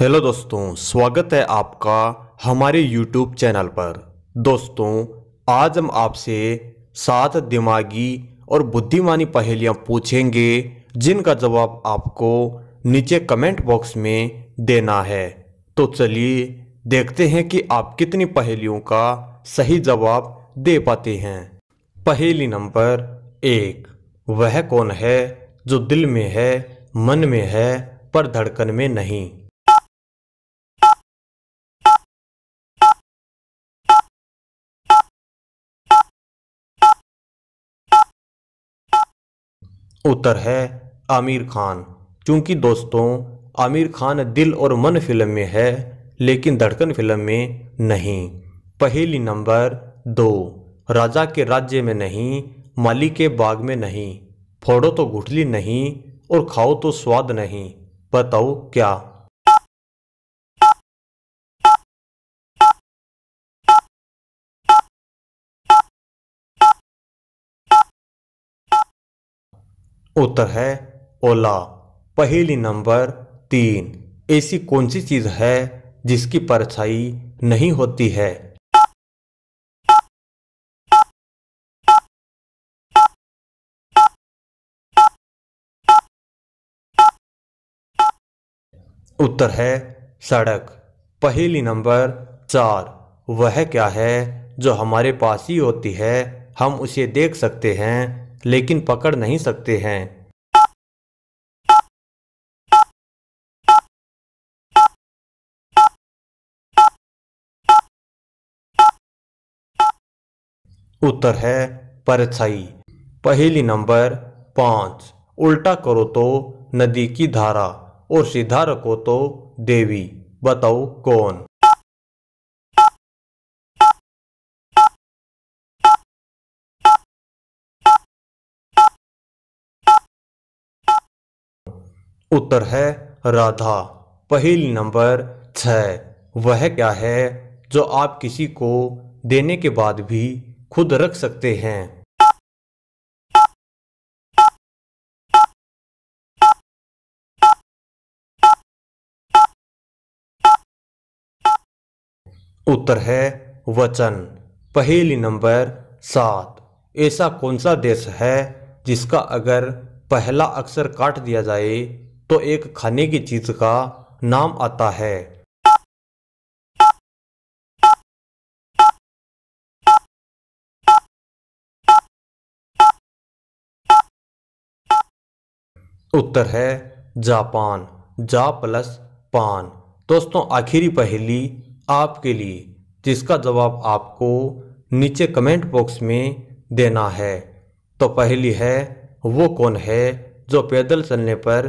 hello दोस्तों स्वागत है आपका हमारे यूट्यूब चैनल पर दोस्तों आज हम आपसे सात दिमागी और बुद्धिमानी पहेलियाँ पूछेंगे जिनका जवाब आपको नीचे कमेंट बॉक्स में देना है तो चलिए देखते हैं कि आप कितनी पहेलियों का सही जवाब दे पाते हैं पहेली नंबर एक वह कौन है जो दिल में है मन में है पर धड़कन में नहीं उत्तर है आमिर खान चूँकि दोस्तों आमिर खान दिल और मन फिल्म में है लेकिन धड़कन फिल्म में नहीं पहली नंबर दो राजा के राज्य में नहीं माली के बाग में नहीं फोड़ो तो गुठली नहीं और खाओ तो स्वाद नहीं बताओ क्या उत्तर है ओला पहली नंबर तीन ऐसी कौन सी चीज है जिसकी परछाई नहीं होती है उत्तर है सड़क पहली नंबर चार वह क्या है जो हमारे पास ही होती है हम उसे देख सकते हैं लेकिन पकड़ नहीं सकते हैं उत्तर है परछाई पहली नंबर पांच उल्टा करो तो नदी की धारा और सीधा रखो तो देवी बताओ कौन उत्तर है राधा पहली नंबर छ वह क्या है जो आप किसी को देने के बाद भी खुद रख सकते हैं उत्तर है वचन पहली नंबर सात ऐसा कौन सा देश है जिसका अगर पहला अक्षर काट दिया जाए तो एक खाने की चीज का नाम आता है उत्तर है जापान जा प्लस पान दोस्तों आखिरी पहेली आपके लिए जिसका जवाब आपको नीचे कमेंट बॉक्स में देना है तो पहली है वो कौन है जो पैदल चलने पर